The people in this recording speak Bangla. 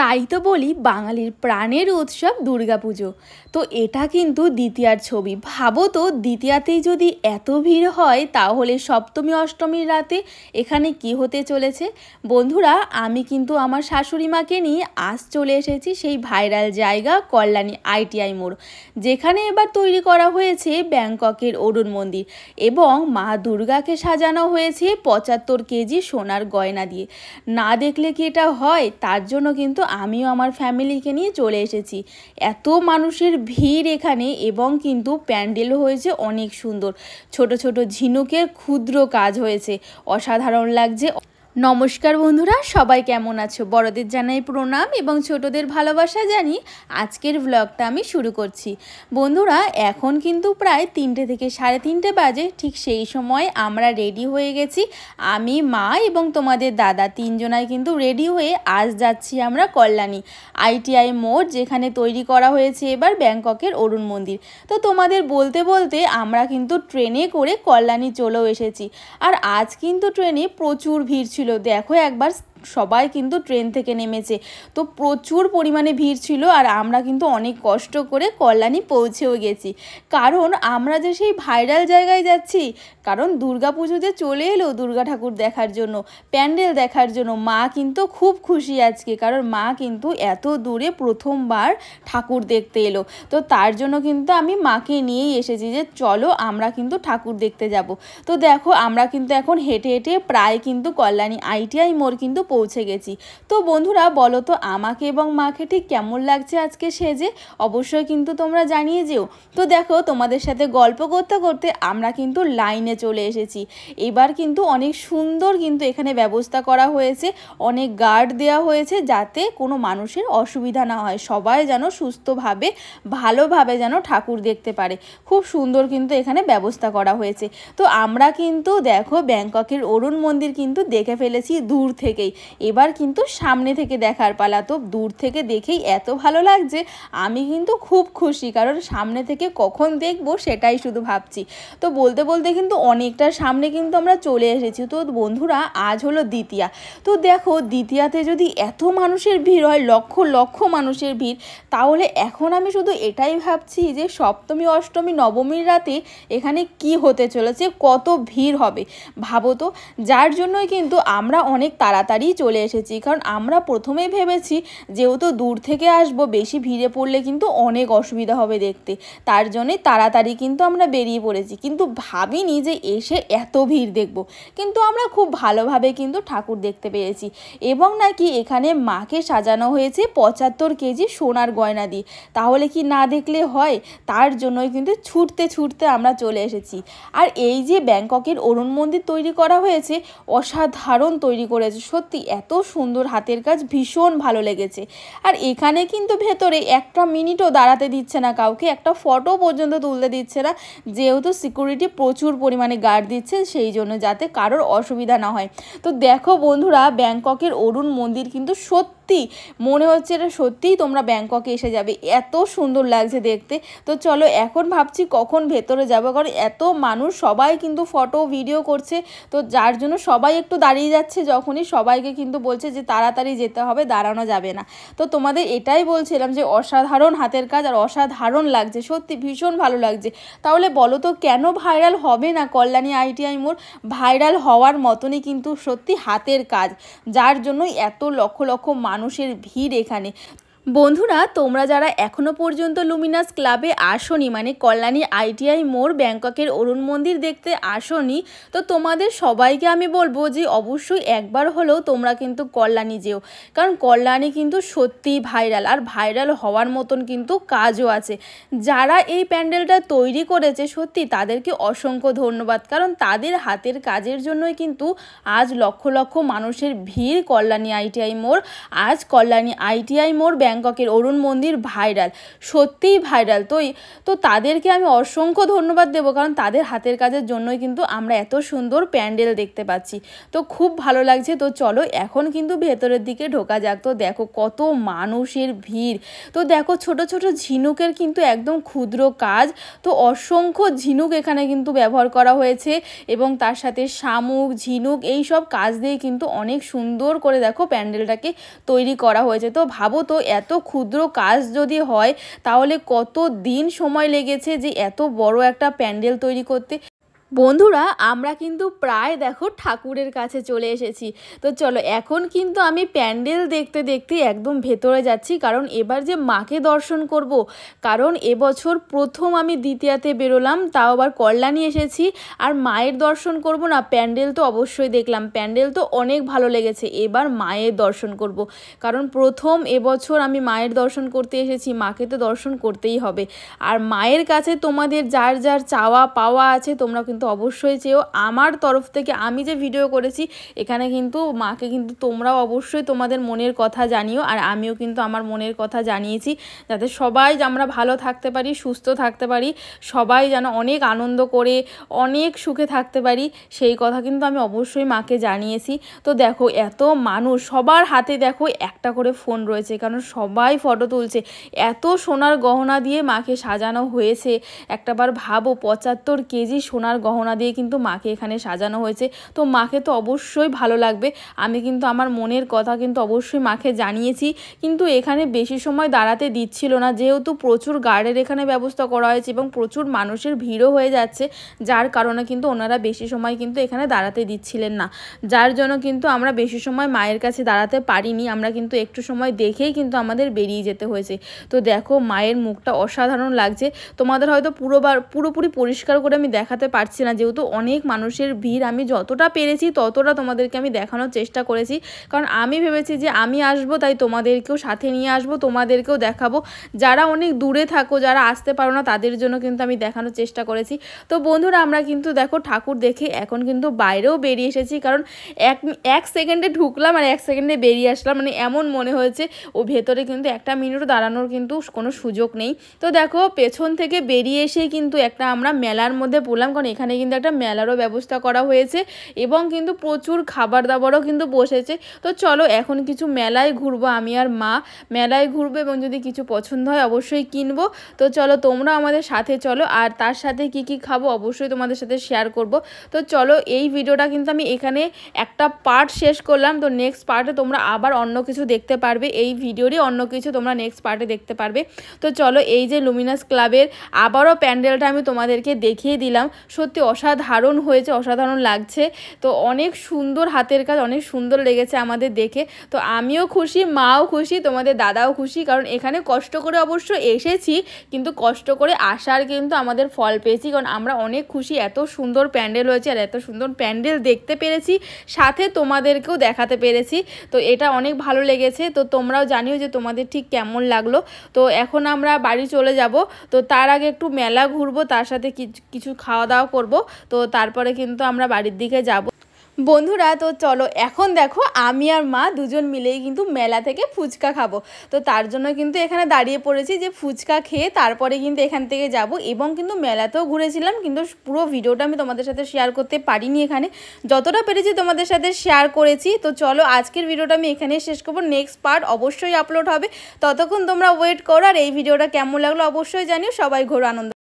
তাই তো বলি বাঙালির প্রাণের উৎসব দুর্গাপুজো তো এটা কিন্তু দ্বিতীয়ার ছবি ভাবো তো দ্বিতীয়াতেই যদি এত ভিড় হয় তাহলে সপ্তমী অষ্টমীর রাতে এখানে কি হতে চলেছে বন্ধুরা আমি কিন্তু আমার শাশুড়ি মাকে নিয়ে আজ চলে এসেছি সেই ভাইরাল জায়গা কল্যাণী আইটিআই মোড় যেখানে এবার তৈরি করা হয়েছে ব্যাংককের অরুণ মন্দির এবং মা দুর্গাকে সাজানো হয়েছে পঁচাত্তর কেজি সোনার গয়না দিয়ে না দেখলে কি এটা হয় তার জন্য কিন্তু আমিও আমার ফ্যামিলিকে নিয়ে চলে এসেছি এত মানুষের ভিড় এখানে এবং কিন্তু প্যান্ডেলও হয়েছে অনেক সুন্দর ছোট ছোট ঝিনুকের ক্ষুদ্র কাজ হয়েছে অসাধারণ লাগছে নমস্কার বন্ধুরা সবাই কেমন আছো বড়দের জানাই প্রণাম এবং ছোটদের ভালোবাসা জানি আজকের ভ্লগটা আমি শুরু করছি বন্ধুরা এখন কিন্তু প্রায় তিনটে থেকে সাড়ে তিনটে বাজে ঠিক সেই সময় আমরা রেডি হয়ে গেছি আমি মা এবং তোমাদের দাদা তিনজনায় কিন্তু রেডি হয়ে আজ যাচ্ছি আমরা কল্যাণী আইটিআই মোড় যেখানে তৈরি করা হয়েছে এবার ব্যাংককের অরুণ মন্দির তো তোমাদের বলতে বলতে আমরা কিন্তু ট্রেনে করে কল্যাণী চলেও এসেছি আর আজ কিন্তু ট্রেনে প্রচুর ভিড় ছিল দেখো একবার সবাই কিন্তু ট্রেন থেকে নেমেছে তো প্রচুর পরিমাণে ভিড় ছিল আর আমরা কিন্তু অনেক কষ্ট করে কল্যাণী পৌঁছেও গেছি কারণ আমরা যে সেই ভাইরাল জায়গায় যাচ্ছি কারণ দুর্গা পুজো যে চলে এলো দুর্গা ঠাকুর দেখার জন্য প্যান্ডেল দেখার জন্য মা কিন্তু খুব খুশি আজকে কারণ মা কিন্তু এত দূরে প্রথমবার ঠাকুর দেখতে এলো তো তার জন্য কিন্তু আমি মাকে নিয়েই এসেছি যে চলো আমরা কিন্তু ঠাকুর দেখতে যাব তো দেখো আমরা কিন্তু এখন হেঁটে হেঁটে প্রায় কিন্তু কল্যাণী আইটিআই মোড় কিন্তু পৌঁছে গেছি তো বন্ধুরা বলো তো আমাকে এবং মাকে ঠিক কেমন লাগছে আজকে সেজে অবশ্যই কিন্তু তোমরা জানিয়ে যেও তো দেখো তোমাদের সাথে গল্প করতে করতে আমরা কিন্তু লাইনে চলে এসেছি এবার কিন্তু অনেক সুন্দর কিন্তু এখানে ব্যবস্থা করা হয়েছে অনেক গার্ড দেওয়া হয়েছে যাতে কোনো মানুষের অসুবিধা না হয় সবাই যেন সুস্থভাবে ভালোভাবে যেন ঠাকুর দেখতে পারে খুব সুন্দর কিন্তু এখানে ব্যবস্থা করা হয়েছে তো আমরা কিন্তু দেখো ব্যাংককের অরুণ মন্দির কিন্তু দেখে ফেলেছি দূর থেকেই এবার কিন্তু সামনে থেকে দেখার পালা তো দূর থেকে দেখেই এত ভালো লাগছে আমি কিন্তু খুব খুশি কারণ সামনে থেকে কখন দেখব সেটাই শুধু ভাবছি তো বলতে বলতে কিন্তু অনেকটা সামনে কিন্তু আমরা চলে এসেছি তো বন্ধুরা আজ হলো দ্বিতীয়া তো দেখো দ্বিতীয়াতে যদি এত মানুষের ভিড় হয় লক্ষ লক্ষ মানুষের ভিড় তাহলে এখন আমি শুধু এটাই ভাবছি যে সপ্তমী অষ্টমী নবমীর রাতে এখানে কি হতে চলেছে কত ভিড় হবে ভাবো তো যার জন্যই কিন্তু আমরা অনেক তাড়াতাড়ি আগেই চলে এসেছি কারণ আমরা প্রথমেই ভেবেছি যেহেতু দূর থেকে আসব বেশি ভিড়ে পড়লে কিন্তু অনেক অসুবিধা হবে দেখতে তার জন্যে তাড়াতাড়ি কিন্তু আমরা বেরিয়ে পড়েছি কিন্তু ভাবিনি যে এসে এত ভিড় দেখব কিন্তু আমরা খুব ভালোভাবে কিন্তু ঠাকুর দেখতে পেয়েছি এবং নাকি এখানে মাকে সাজানো হয়েছে পঁচাত্তর কেজি সোনার গয়না দিয়ে তাহলে কি না দেখলে হয় তার জন্যই কিন্তু ছুটতে ছুটতে আমরা চলে এসেছি আর এই যে ব্যাংককের অরুণ মন্দির তৈরি করা হয়েছে অসাধারণ তৈরি করেছে সত্যি সত্যি এত সুন্দর হাতের কাজ ভীষণ ভালো লেগেছে আর এখানে কিন্তু ভেতরে একটা মিনিটও দাঁড়াতে দিচ্ছে না কাউকে একটা ফটো পর্যন্ত তুলতে দিচ্ছে না যেহেতু সিকিউরিটি প্রচুর পরিমাণে গার্ড দিচ্ছে সেই জন্য যাতে কারোর অসুবিধা না হয় তো দেখো বন্ধুরা ব্যাংককের অরুণ মন্দির কিন্তু সত্যি সত্যি মনে হচ্ছে এটা সত্যিই তোমরা ব্যাংককে এসে যাবে এত সুন্দর লাগছে দেখতে তো চলো এখন ভাবছি কখন ভেতরে যাবো কারণ এত মানুষ সবাই কিন্তু ফটো ভিডিও করছে তো যার জন্য সবাই একটু দাঁড়িয়ে যাচ্ছে যখনই সবাইকে আমাকে কিন্তু বলছে যে তাড়াতাড়ি যেতে হবে দাঁড়ানো যাবে না তো তোমাদের এটাই বলছিলাম যে অসাধারণ হাতের কাজ আর অসাধারণ লাগছে সত্যি ভীষণ ভালো লাগছে তাহলে বলো তো কেন ভাইরাল হবে না কল্যাণী আইটিআই মোড় ভাইরাল হওয়ার মতনই কিন্তু সত্যি হাতের কাজ যার জন্যই এত লক্ষ লক্ষ মানুষের ভিড় এখানে বন্ধুরা তোমরা যারা এখনও পর্যন্ত লুমিনাস ক্লাবে আসনি মানে কল্যাণী আইটিআই মোড় ব্যাংককের অরুণ মন্দির দেখতে আসনি তো তোমাদের সবাইকে আমি বলবো যে অবশ্যই একবার হলেও তোমরা কিন্তু কল্যাণী যেও কারণ কল্যাণী কিন্তু সত্যিই ভাইরাল আর ভাইরাল হওয়ার মতন কিন্তু কাজও আছে যারা এই প্যান্ডেলটা তৈরি করেছে সত্যি তাদেরকে অসংখ্য ধন্যবাদ কারণ তাদের হাতের কাজের জন্যই কিন্তু আজ লক্ষ লক্ষ মানুষের ভিড় কল্যাণী আইটিআই মোড় আজ কল্যাণী আইটিআই মোড় ব্যাংককের অরুণ মন্দির ভাইরাল সত্যিই ভাইরাল তো তো তাদেরকে আমি অসংখ্য ধন্যবাদ দেবো কারণ তাদের হাতের কাজের জন্যই কিন্তু আমরা এত সুন্দর প্যান্ডেল দেখতে পাচ্ছি তো খুব ভালো লাগছে তো চলো এখন কিন্তু ভেতরের দিকে ঢোকা যাক তো দেখো কত মানুষের ভিড় তো দেখো ছোট ছোট ঝিনুকের কিন্তু একদম ক্ষুদ্র কাজ তো অসংখ্য ঝিনুক এখানে কিন্তু ব্যবহার করা হয়েছে এবং তার সাথে শামুক ঝিনুক এই সব কাজ দিয়ে কিন্তু অনেক সুন্দর করে দেখো প্যান্ডেলটাকে তৈরি করা হয়েছে তো ভাবো তো এত ক্ষুদ্র কাজ যদি হয় তাহলে কত দিন সময় লেগেছে যে এত বড় একটা প্যান্ডেল তৈরি করতে বন্ধুরা আমরা কিন্তু প্রায় দেখো ঠাকুরের কাছে চলে এসেছি তো চলো এখন কিন্তু আমি প্যান্ডেল দেখতে দেখতে একদম ভেতরে যাচ্ছি কারণ এবার যে মাকে দর্শন করব। কারণ এবছর প্রথম আমি দ্বিতীয়াতে বেরোলাম তাও আবার কল্যাণী এসেছি আর মায়ের দর্শন করব না প্যান্ডেল তো অবশ্যই দেখলাম প্যান্ডেল তো অনেক ভালো লেগেছে এবার মায়ের দর্শন করব। কারণ প্রথম এবছর আমি মায়ের দর্শন করতে এসেছি মাকে তো দর্শন করতেই হবে আর মায়ের কাছে তোমাদের যার যার চাওয়া পাওয়া আছে তোমরা কিন্তু কিন্তু অবশ্যই চেয়েও আমার তরফ থেকে আমি যে ভিডিও করেছি এখানে কিন্তু মাকে কিন্তু তোমরাও অবশ্যই তোমাদের মনের কথা জানিও আর আমিও কিন্তু আমার মনের কথা জানিয়েছি যাতে সবাই আমরা ভালো থাকতে পারি সুস্থ থাকতে পারি সবাই যেন অনেক আনন্দ করে অনেক সুখে থাকতে পারি সেই কথা কিন্তু আমি অবশ্যই মাকে জানিয়েছি তো দেখো এত মানুষ সবার হাতে দেখো একটা করে ফোন রয়েছে কারণ সবাই ফটো তুলছে এত সোনার গহনা দিয়ে মাকে সাজানো হয়েছে একটাবার ভাবো পঁচাত্তর কেজি সোনার গহনা গহনা দিয়ে কিন্তু মাকে এখানে সাজানো হয়েছে তো মাকে তো অবশ্যই ভালো লাগবে আমি কিন্তু আমার মনের কথা কিন্তু অবশ্যই মাকে জানিয়েছি কিন্তু এখানে বেশি সময় দাঁড়াতে দিচ্ছিল না যেহেতু প্রচুর গার্ডের এখানে ব্যবস্থা করা হয়েছে এবং প্রচুর মানুষের ভিড়ও হয়ে যাচ্ছে যার কারণে কিন্তু ওনারা বেশি সময় কিন্তু এখানে দাঁড়াতে দিচ্ছিলেন না যার জন্য কিন্তু আমরা বেশি সময় মায়ের কাছে দাঁড়াতে পারিনি আমরা কিন্তু একটু সময় দেখেই কিন্তু আমাদের বেরিয়ে যেতে হয়েছে তো দেখো মায়ের মুখটা অসাধারণ লাগছে তোমাদের হয়তো পুরোবার পুরোপুরি পরিষ্কার করে আমি দেখাতে পারছি পারছি না যেহেতু অনেক মানুষের ভিড় আমি যতটা পেরেছি ততটা তোমাদেরকে আমি দেখানোর চেষ্টা করেছি কারণ আমি ভেবেছি যে আমি আসবো তাই তোমাদেরকেও সাথে নিয়ে আসবো তোমাদেরকেও দেখাবো যারা অনেক দূরে থাকো যারা আসতে পারো না তাদের জন্য কিন্তু আমি দেখানোর চেষ্টা করেছি তো বন্ধুরা আমরা কিন্তু দেখো ঠাকুর দেখে এখন কিন্তু বাইরেও বেরিয়ে এসেছি কারণ এক এক সেকেন্ডে ঢুকলাম আর এক সেকেন্ডে বেরিয়ে আসলাম মানে এমন মনে হয়েছে ও ভেতরে কিন্তু একটা মিনিটও দাঁড়ানোর কিন্তু কোনো সুযোগ নেই তো দেখো পেছন থেকে বেরিয়ে এসেই কিন্তু একটা আমরা মেলার মধ্যে পড়লাম কারণ এখানে এখানে কিন্তু একটা মেলারও ব্যবস্থা করা হয়েছে এবং কিন্তু প্রচুর খাবার দাবারও কিন্তু বসেছে তো চলো এখন কিছু মেলায় ঘুরবো আমি আর মা মেলায় ঘুরবো এবং যদি কিছু পছন্দ হয় অবশ্যই কিনবো তো চলো তোমরা আমাদের সাথে চলো আর তার সাথে কি কি খাবো অবশ্যই তোমাদের সাথে শেয়ার করব তো চলো এই ভিডিওটা কিন্তু আমি এখানে একটা পার্ট শেষ করলাম তো নেক্সট পার্টে তোমরা আবার অন্য কিছু দেখতে পারবে এই ভিডিওরই অন্য কিছু তোমরা নেক্সট পার্টে দেখতে পারবে তো চলো এই যে লুমিনাস ক্লাবের আবারও প্যান্ডেলটা আমি তোমাদেরকে দেখিয়ে দিলাম সত্যি সত্যি অসাধারণ হয়েছে অসাধারণ লাগছে তো অনেক সুন্দর হাতের কাজ অনেক সুন্দর লেগেছে আমাদের দেখে তো আমিও খুশি মাও খুশি তোমাদের দাদাও খুশি কারণ এখানে কষ্ট করে অবশ্য এসেছি কিন্তু কষ্ট করে আসার কিন্তু আমাদের ফল পেয়েছি কারণ আমরা অনেক খুশি এত সুন্দর প্যান্ডেল হয়েছে আর এত সুন্দর প্যান্ডেল দেখতে পেরেছি সাথে তোমাদেরকেও দেখাতে পেরেছি তো এটা অনেক ভালো লেগেছে তো তোমরাও জানিও যে তোমাদের ঠিক কেমন লাগলো তো এখন আমরা বাড়ি চলে যাব তো তার আগে একটু মেলা ঘুরবো তার সাথে কিছু খাওয়া দাওয়া করব তো তারপরে কিন্তু আমরা বাড়ির দিকে যাব বন্ধুরা তো চলো এখন দেখো আমি আর মা দুজন মিলেই কিন্তু মেলা থেকে ফুচকা খাবো তো তার জন্য কিন্তু এখানে দাঁড়িয়ে পড়েছি যে ফুচকা খেয়ে তারপরে কিন্তু এখান থেকে যাব এবং কিন্তু মেলাতেও ঘুরেছিলাম কিন্তু পুরো ভিডিওটা আমি তোমাদের সাথে শেয়ার করতে পারিনি এখানে যতটা পেরেছি তোমাদের সাথে শেয়ার করেছি তো চলো আজকের ভিডিওটা আমি এখানে শেষ করবো নেক্সট পার্ট অবশ্যই আপলোড হবে ততক্ষণ তোমরা ওয়েট করো আর এই ভিডিওটা কেমন লাগলো অবশ্যই জানিও সবাই ঘোরো আনন্দ